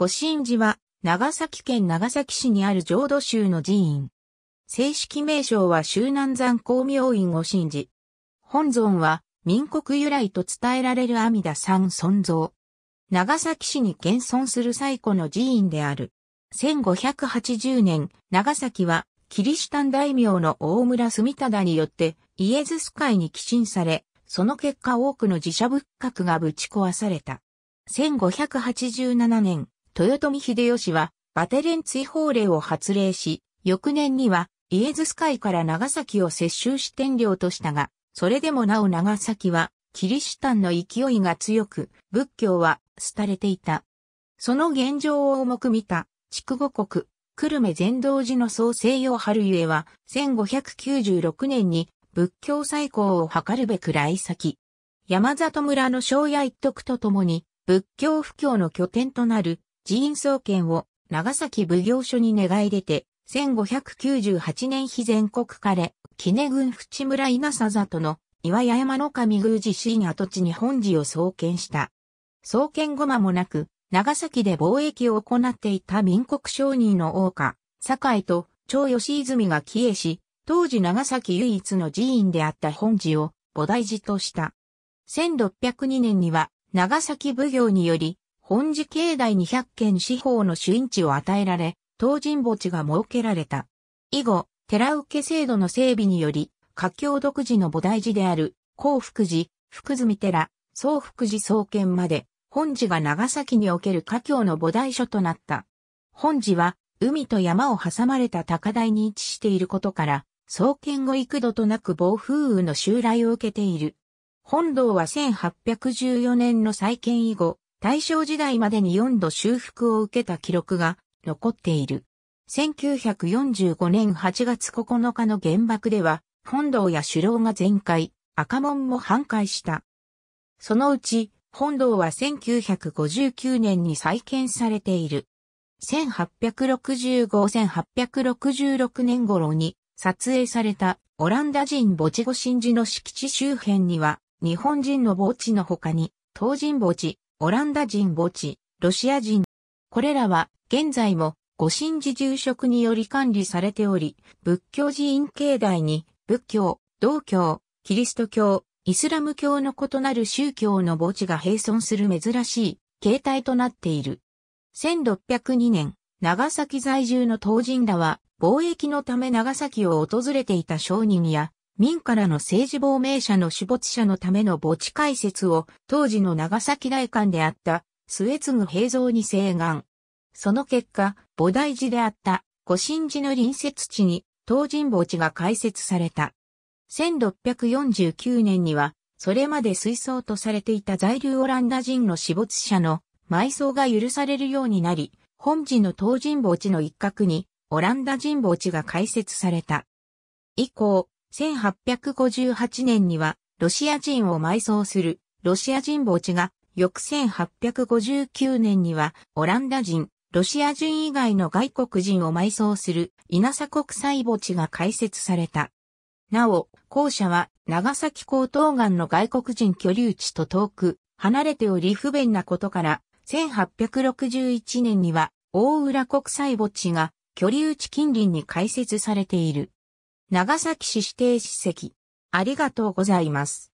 御神寺は、長崎県長崎市にある浄土宗の寺院。正式名称は周南山光明院御神寺。本尊は、民国由来と伝えられる阿弥陀三尊像。長崎市に現存する最古の寺院である。1580年、長崎は、キリシタン大名の大村住忠によって、イエズス会に寄進され、その結果多くの寺社仏閣がぶち壊された。1587年、豊臣秀吉はバテレン追放令を発令し、翌年にはイエズス海から長崎を接収し天領としたが、それでもなお長崎はキリシタンの勢いが強く、仏教は廃れていた。その現状を重く見た、筑後国、久留米全道寺の創生用春ゆえは、1596年に仏教再興を図るべく来先。山里村の庄屋一徳と共に、仏教布教の拠点となる寺院創建を長崎奉行所に願い出て、1598年非全国枯れ、杵郡淵村稲佐里の岩屋山の神宮寺神跡地に本寺を創建した。創建後間もなく、長崎で貿易を行っていた民国商人の王家、堺と長吉泉が帰依し、当時長崎唯一の寺院であった本寺を菩提寺とした。1602年には長崎奉行により本寺境内に0 0件四方の主因地を与えられ、東人墓地が設けられた。以後、寺受け制度の整備により、華境独自の菩提寺である、幸福寺、福住寺、総福寺創建まで、本寺が長崎における華境の菩提所となった。本寺は、海と山を挟まれた高台に位置していることから、創建後幾度となく暴風雨の襲来を受けている。本堂は1814年の再建以後、大正時代までに4度修復を受けた記録が残っている。1945年8月9日の原爆では、本堂や首楼が全壊、赤門も半壊した。そのうち、本堂は1959年に再建されている。1865-1866年頃に撮影されたオランダ人墓地御神寺の敷地周辺には、日本人の墓地の他に、東人墓地、オランダ人墓地、ロシア人。これらは現在もご神事住職により管理されており、仏教寺院境内に仏教、道教、キリスト教、イスラム教の異なる宗教の墓地が併存する珍しい形態となっている。1602年、長崎在住の唐人らは貿易のため長崎を訪れていた商人や民からの政治亡命者の死没者のための墓地開設を当時の長崎大官であった末継平蔵に請願。その結果、菩提寺であった御神寺の隣接地に東神墓地が開設された。1649年には、それまで水槽とされていた在留オランダ人の死没者の埋葬が許されるようになり、本寺の東神墓地の一角にオランダ人墓地が開設された。以降、1858年にはロシア人を埋葬するロシア人墓地が、翌1859年にはオランダ人、ロシア人以外の外国人を埋葬する稲佐国際墓地が開設された。なお、校舎は長崎高東岸の外国人居留地と遠く離れており不便なことから、1861年には大浦国際墓地が居留地近隣に開設されている。長崎市指定史跡。ありがとうございます。